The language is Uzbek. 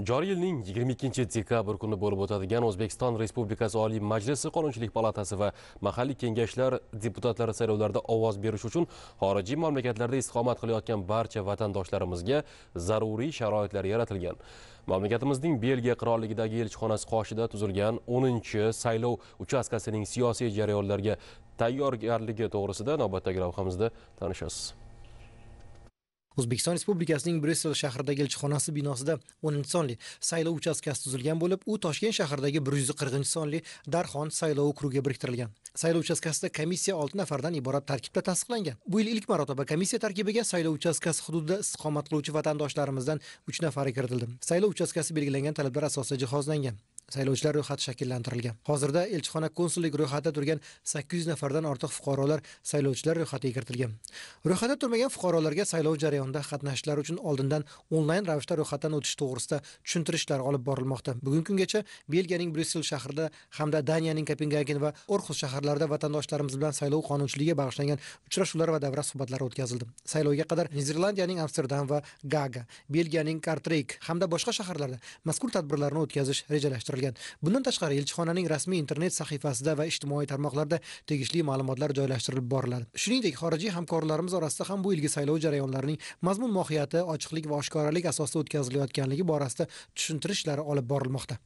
joriy yilning 22 dekabr kuni bo'lib o'tadigan o'zbekiston respublikasi oliy majlisi qonunchilik palatasi va mahalliy kengashlar deputatlari saylovlarida ovoz berish uchun xorijiy mamlakatlarda istiqomat qilayotgan barcha vatandoshlarimizga zaruriy sharoitlar yaratilgan mamlakatimizning belgiya qirolligidagi elchixonasi qoshida tuzilgan 10 saylov uchastkasining siyosiy jarayonlarga tayyorgarligi to'g'risida navbatdagi lavhamizda tanishasiz o'zbekiston respublikasining bryussel shahridagi elchixonasi binosida 10 sonli saylov uchastkasi tuzilgan bo'lib u toshkent shahridagi 140 sonli darxon saylov okrugiga biriktirilgan saylov uchastkasida komissiya 6 nafardan iborat tarkibda tasdiqlangan bu yil ilk marotaba komissiya tarkibiga saylov uchastkasi hududida istiqomat qiluvchi vatandoshlarimizdan 3 nafari kiritildi saylov uchastkasi belgilangan talablar asosida jihozlangan saylovchilar ro'yxati shakllantirilgan hozirda elchixona konsullik ro'yxatida turgan sakkiz yuz nafardan ortiq fuqarolar saylovchilar ro'yxatiga kiritilgan ro'yxatda turmagan fuqarolarga saylov jarayonida qatnashishlari uchun oldindan onlayn ravishda ro'yxatdan o'tish to'g'risida tushuntirishlar olib borilmoqda bugungi kungacha belgiyaning bryussel shahrida hamda daniyaning kopengagen va orxus shaharlarida vatandoshlarimiz bilan saylov qonunchiligiga bag'ishlangan uchrashuvlar va davra suhbatlari o'tkazildi saylovga qadar niderlandiyaning amsterdam va gaga belgiyaning kartreyk hamda boshqa shaharlarda mazkur tadbirlarni o'tkazish rejalashtirilgan qilgan bundan tashqari elchixonaning rasmiy internet sahifasida va ijtimoiy tarmoqlarda tegishli ma'lumotlar joylashtirilib boriladi shuningdek xorijiy hamkorlarimiz orasida ham bu yilgi saylov jarayonlarining mazmun mohiyati ochiqlik va oshkoralik asosida o'tkazilayotganligi borasida tushuntirish ishlari olib borilmoqda